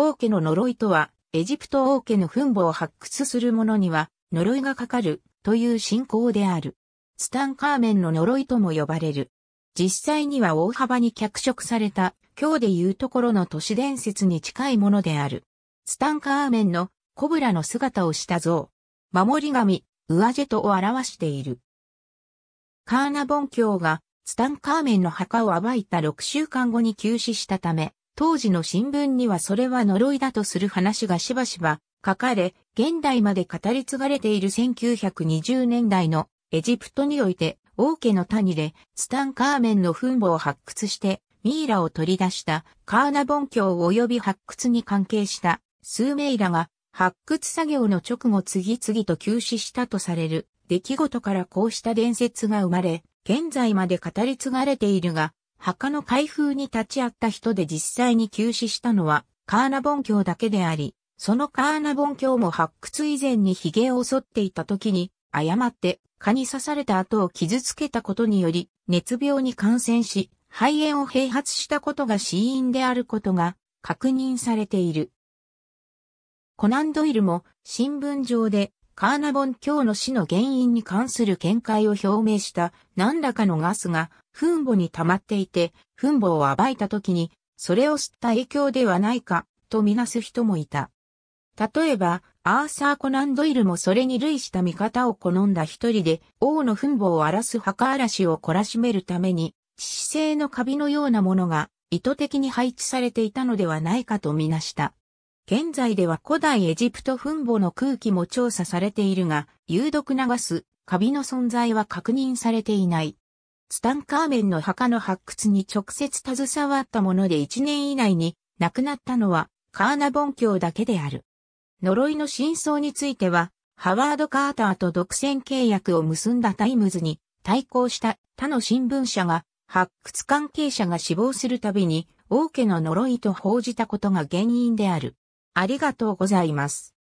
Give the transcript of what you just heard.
王家の呪いとは、エジプト王家の墳墓を発掘する者には、呪いがかかる、という信仰である。ツタンカーメンの呪いとも呼ばれる。実際には大幅に脚色された、今日で言うところの都市伝説に近いものである。ツタンカーメンのコブラの姿をした像。守り神、ウアジェトを表している。カーナボン教がツタンカーメンの墓を暴いた6週間後に急死したため、当時の新聞にはそれは呪いだとする話がしばしば書かれ、現代まで語り継がれている1920年代のエジプトにおいて、王家の谷でツタンカーメンの墳墓を発掘してミイラを取り出したカーナボン教及び発掘に関係した数名らが発掘作業の直後次々と休止したとされる出来事からこうした伝説が生まれ、現在まで語り継がれているが、墓の開封に立ち会った人で実際に急死したのはカーナボン教だけであり、そのカーナボン教も発掘以前に髭を襲っていた時に、誤って蚊に刺された後を傷つけたことにより、熱病に感染し、肺炎を併発したことが死因であることが確認されている。コナンドイルも新聞上でカーナボン卿の死の原因に関する見解を表明した何らかのガスが墳墓に溜まっていて、墳墓を暴いた時に、それを吸った影響ではないか、とみなす人もいた。例えば、アーサー・コナン・ドイルもそれに類した見方を好んだ一人で、王の墳墓を荒らす墓荒らしを懲らしめるために、致死性のカビのようなものが意図的に配置されていたのではないかとみなした。現在では古代エジプト墳墓の空気も調査されているが、有毒流ガス、カビの存在は確認されていない。ツタンカーメンの墓の発掘に直接携わったもので1年以内に亡くなったのはカーナボン教だけである。呪いの真相については、ハワード・カーターと独占契約を結んだタイムズに対抗した他の新聞社が発掘関係者が死亡するたびに王家の呪いと報じたことが原因である。ありがとうございます。